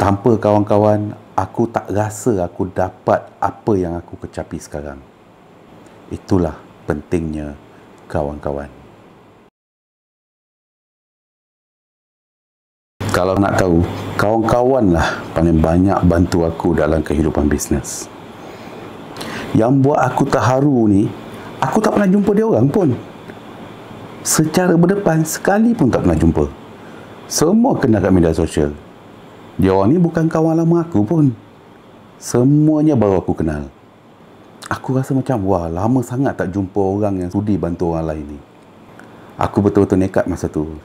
Tanpa kawan-kawan, aku tak rasa aku dapat apa yang aku kecapi sekarang. Itulah pentingnya kawan-kawan. Kalau nak tahu, kawan-kawan lah paling banyak bantu aku dalam kehidupan bisnes. Yang buat aku terharu ni, aku tak pernah jumpa dia orang pun. Secara berdepan, sekali pun tak pernah jumpa. Semua kena kat media sosial dia orang ni bukan kawan lama aku pun semuanya baru aku kenal aku rasa macam wah lama sangat tak jumpa orang yang sudi bantu orang lain ni aku betul-betul nekat masa tu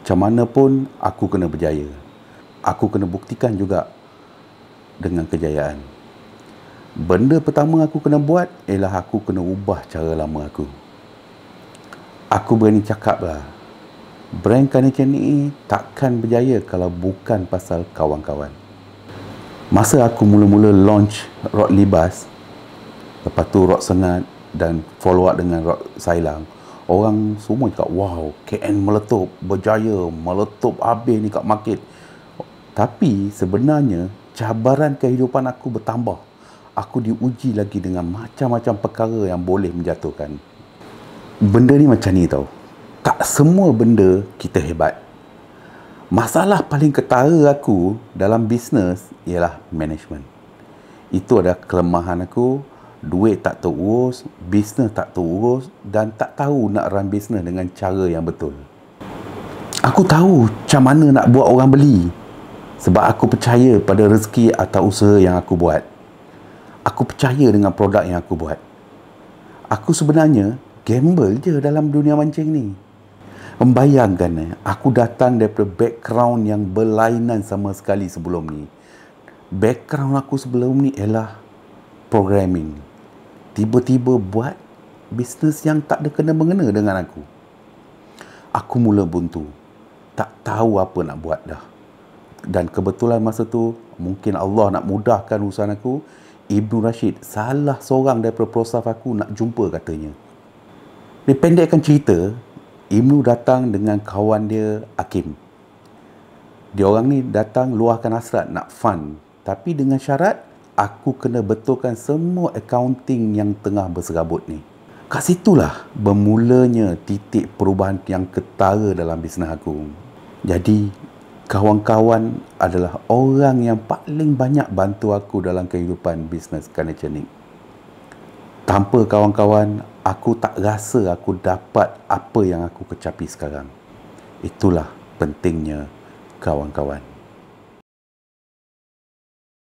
macam mana pun aku kena berjaya aku kena buktikan juga dengan kejayaan benda pertama aku kena buat ialah aku kena ubah cara lama aku aku berani cakap lah Brand Carnation ni e, takkan berjaya kalau bukan pasal kawan-kawan. Masa aku mula-mula launch Rod Libas, lepas tu Rod Sengat dan follow up dengan Rod Sailang, orang semua cakap, wow, KN meletup, berjaya, meletup habis ni kat market. Tapi sebenarnya, cabaran kehidupan aku bertambah. Aku diuji lagi dengan macam-macam perkara yang boleh menjatuhkan. Benda ni macam ni tau tak semua benda kita hebat. Masalah paling ketara aku dalam bisnes ialah management. Itu adalah kelemahan aku. Duit tak terurus, bisnes tak terurus dan tak tahu nak run bisnes dengan cara yang betul. Aku tahu macam mana nak buat orang beli sebab aku percaya pada rezeki atau usaha yang aku buat. Aku percaya dengan produk yang aku buat. Aku sebenarnya gamble je dalam dunia mancing ni. Membayangkan eh, aku datang daripada background yang berlainan sama sekali sebelum ni. Background aku sebelum ni ialah programming. Tiba-tiba buat bisnes yang tak ada kena mengena dengan aku. Aku mula buntu. Tak tahu apa nak buat dah. Dan kebetulan masa tu mungkin Allah nak mudahkan urusan aku. Ibnu Rashid salah seorang daripada prosaf aku nak jumpa katanya. pendekkan cerita, Ibnu datang dengan kawan dia Akim. Dia orang ni datang luahkan hasrat nak fun, tapi dengan syarat aku kena betulkan semua accounting yang tengah berserabut ni. Kat situlah bermulanya titik perubahan yang ketara dalam bisnes aku. Jadi kawan-kawan adalah orang yang paling banyak bantu aku dalam kehidupan bisnes ni. Tanpa kawan-kawan, aku tak rasa aku dapat apa yang aku kecapi sekarang. Itulah pentingnya kawan-kawan.